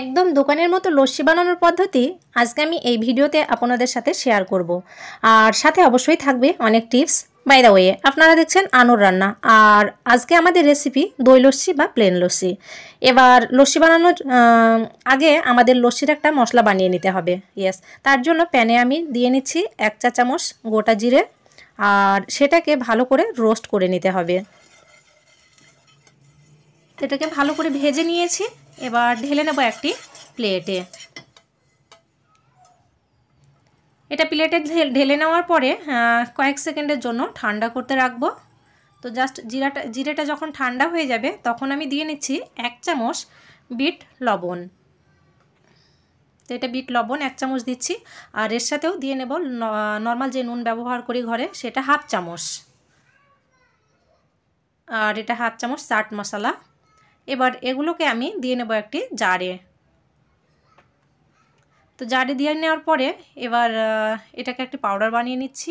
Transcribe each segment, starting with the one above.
একদম দোকানের মতো লস্যি বানানোর পদ্ধতি আজকে আমি এই ভিডিওতে আপনাদের সাথে শেয়ার করব। আর সাথে অবশ্যই থাকবে অনেক টিপস বাই দা ওয়ে আপনারা দেখছেন আনোর রান্না আর আজকে আমাদের রেসিপি দই লস্যি বা প্লেন লস্যি এবার লস্যি বানানোর আগে আমাদের লস্যির একটা মশলা বানিয়ে নিতে হবে ইয়েস তার জন্য প্যানে আমি দিয়ে নিচ্ছি এক চা চামচ গোটা জিরে আর সেটাকে ভালো করে রোস্ট করে নিতে হবে এটাকে ভালো করে ভেজে নিয়েছি এবার ঢেলে নেব একটি প্লেটে এটা প্লেটে ঢেলে নেওয়ার পরে কয়েক সেকেন্ডের জন্য ঠান্ডা করতে রাখবো তো জাস্ট জিরাটা জিরেটা যখন ঠান্ডা হয়ে যাবে তখন আমি দিয়ে নিচ্ছি এক চামচ বিট লবণ তো এটা বিট লবণ এক চামচ দিচ্ছি আর এর সাথেও দিয়ে নেব নর্মাল যে নুন ব্যবহার করি ঘরে সেটা হাফ চামচ আর এটা হাফ চামচ চাট মশলা এবার এগুলোকে আমি দিয়ে নেব একটি জারে তো জারে দিয়ে নেওয়ার পরে এবার এটাকে একটি পাউডার বানিয়ে নিচ্ছি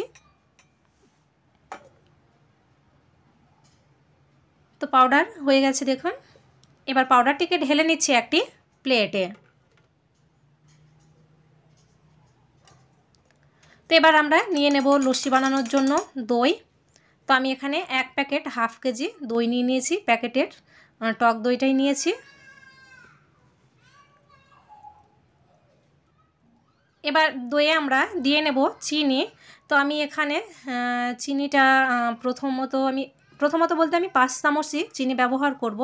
তো পাউডার হয়ে গেছে দেখুন এবার পাউডারটিকে ঢেলে নিচ্ছি একটি প্লেটে তো এবার আমরা নিয়ে নেব লস্যি বানানোর জন্য দই তো আমি এখানে এক প্যাকেট হাফ কেজি দই নিয়ে নিয়েছি প্যাকেটের টক দইটাই নিয়েছি এবার দইয়ে আমরা দিয়ে নেব চিনি তো আমি এখানে চিনিটা প্রথমত আমি প্রথমত বলতে আমি পাঁচ চামচই চিনি ব্যবহার করব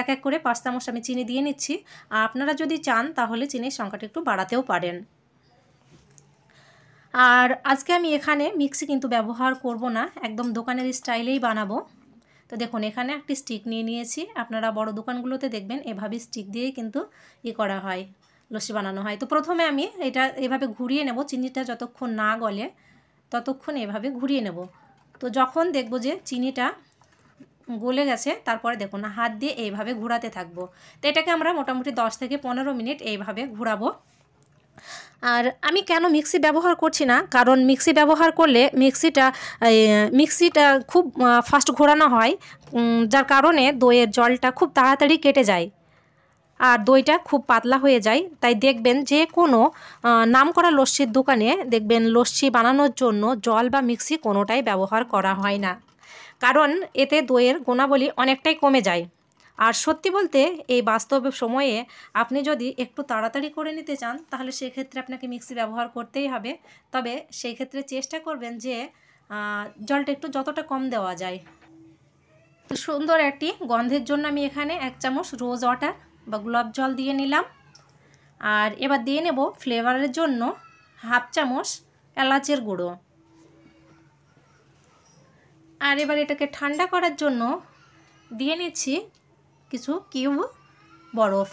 এক এক করে পাঁচ চামচ আমি চিনি দিয়ে নিচ্ছি আর আপনারা যদি চান তাহলে চিনির সংখ্যাটা একটু বাড়াতেও পারেন আর আজকে আমি এখানে মিক্সি কিন্তু ব্যবহার করব না একদম দোকানের স্টাইলেই বানাবো তো দেখুন এখানে একটি স্টিক নিয়ে নিয়েছি আপনারা বড় দোকানগুলোতে দেখবেন এভাবে স্টিক দিয়েই কিন্তু ই ইয়ে করা হয় লস্যি বানানো হয় তো প্রথমে আমি এটা এভাবে ঘুরিয়ে নেব চিনিটা যতক্ষণ না গলে ততক্ষণ এভাবে ঘুরিয়ে নেব তো যখন দেখব যে চিনিটা গলে গেছে তারপরে দেখুন হাত দিয়ে এইভাবে ঘোরাতে থাকবো তো এটাকে আমরা মোটামুটি দশ থেকে পনেরো মিনিট এইভাবে ঘোরাবো আর আমি কেন মিক্সি ব্যবহার করছি না কারণ মিক্সি ব্যবহার করলে মিক্সিটা মিক্সিটা খুব ফাস্ট ঘোরানো হয় যার কারণে দইয়ের জলটা খুব তাড়াতাড়ি কেটে যায় আর দইটা খুব পাতলা হয়ে যায় তাই দেখবেন যে কোনো নাম করা লস্যির দোকানে দেখবেন লস্যি বানানোর জন্য জল বা মিক্সি কোনোটাই ব্যবহার করা হয় না কারণ এতে দইয়ের গুণাবলী অনেকটাই কমে যায় আর সত্যি বলতে এই বাস্তব সময়ে আপনি যদি একটু তাড়াতাড়ি করে নিতে চান তাহলে সেক্ষেত্রে আপনাকে মিক্সি ব্যবহার করতেই হবে তবে সেই ক্ষেত্রে চেষ্টা করবেন যে জলটা একটু যতটা কম দেওয়া যায় সুন্দর একটি গন্ধের জন্য আমি এখানে এক চামচ রোজ ওয়াটার বা গোলাপ জল দিয়ে নিলাম আর এবার দিয়ে নেব ফ্লেভারের জন্য হাফ চামচ এলাচের গুঁড়ো আর এবার এটাকে ঠান্ডা করার জন্য দিয়ে নিচ্ছি কিছু কিউব বরফ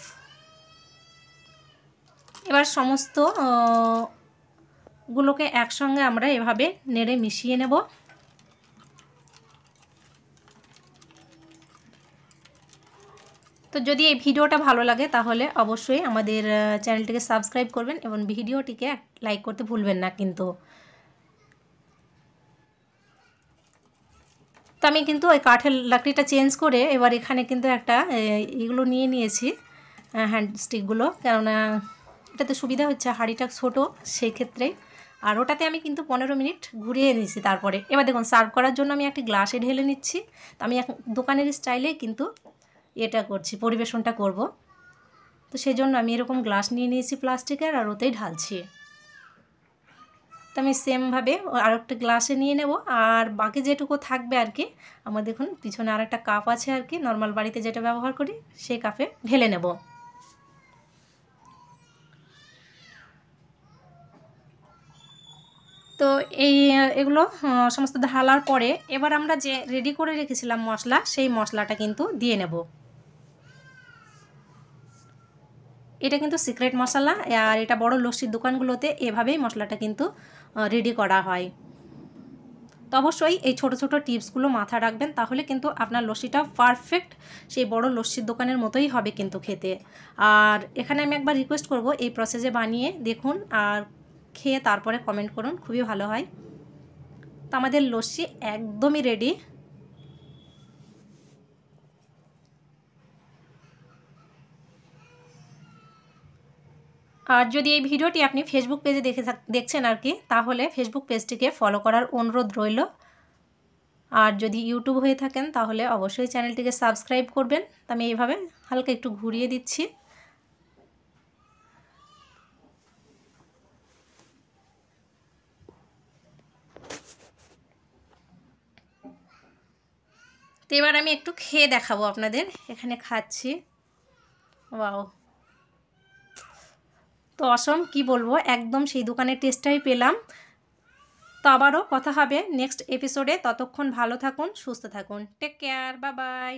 এবার সমস্ত গুলোকে একসঙ্গে আমরা এভাবে নেড়ে মিশিয়ে নেব তো যদি এই ভিডিওটা ভালো লাগে তাহলে অবশ্যই আমাদের চ্যানেলটিকে সাবস্ক্রাইব করবেন এবং ভিডিওটিকে লাইক করতে ভুলবেন না কিন্তু তো আমি কিন্তু ওই কাঠের লাকড়িটা চেঞ্জ করে এবার এখানে কিন্তু একটা এগুলো নিয়ে নিয়েছি হ্যান্ড স্টিকগুলো কেননা এটাতে সুবিধা হচ্ছে হাঁড়িটা ছোটো সেক্ষেত্রে আর ওটাতে আমি কিন্তু পনেরো মিনিট ঘুরিয়ে নিয়েছি তারপরে এবার দেখুন সার্ভ করার জন্য আমি একটি গ্লাসে ঢেলে নিচ্ছি তো আমি দোকানের স্টাইলে কিন্তু এটা করছি পরিবেশনটা করব তো সেই জন্য আমি এরকম গ্লাস নিয়ে নিয়েছি প্লাস্টিকের আর ওতেই ঢালছি তো আমি সেমভাবে আর একটা গ্লাসে নিয়ে নেব আর বাকি যেটুকু থাকবে আর কি আমার দেখুন পিছনে আর একটা কাপ আছে আর কি নর্মাল বাড়িতে যেটা ব্যবহার করি সেই কাপে ঢেলে নেব তো এই এগুলো সমস্ত ঢালার পরে এবার আমরা যে রেডি করে রেখেছিলাম মশলা সেই মশলাটা কিন্তু দিয়ে নেব এটা কিন্তু সিক্রেট মশলা আর এটা বড় লস্যির দোকানগুলোতে এভাবেই মশলাটা কিন্তু রেডি করা হয় তো অবশ্যই এই ছোট ছোট টিপসগুলো মাথা রাখবেন তাহলে কিন্তু আপনার লস্যিটা পারফেক্ট সেই বড় লস্যির দোকানের মতোই হবে কিন্তু খেতে আর এখানে আমি একবার রিকোয়েস্ট করব এই প্রসেসে বানিয়ে দেখুন আর খেয়ে তারপরে কমেন্ট করুন খুবই ভালো হয় তো আমাদের লস্যি একদমই রেডি আর যদি এই ভিডিওটি আপনি ফেসবুক পেজে দেখে দেখছেন আর কি তাহলে ফেসবুক পেজটিকে ফলো করার অনুরোধ রইল আর যদি ইউটিউব হয়ে থাকেন তাহলে অবশ্যই চ্যানেলটিকে সাবস্ক্রাইব করবেন আমি এইভাবে হালকা একটু ঘুরিয়ে দিচ্ছি তো এবার আমি একটু খেয়ে দেখাবো আপনাদের এখানে খাচ্ছি ওয়াও তো অসম কি বলবো একদম সেই দোকানের টেস্টটাই পেলাম তো আবারও কথা হবে নেক্সট এপিসোডে ততক্ষণ ভালো থাকুন সুস্থ থাকুন টেক কেয়ার বা বাই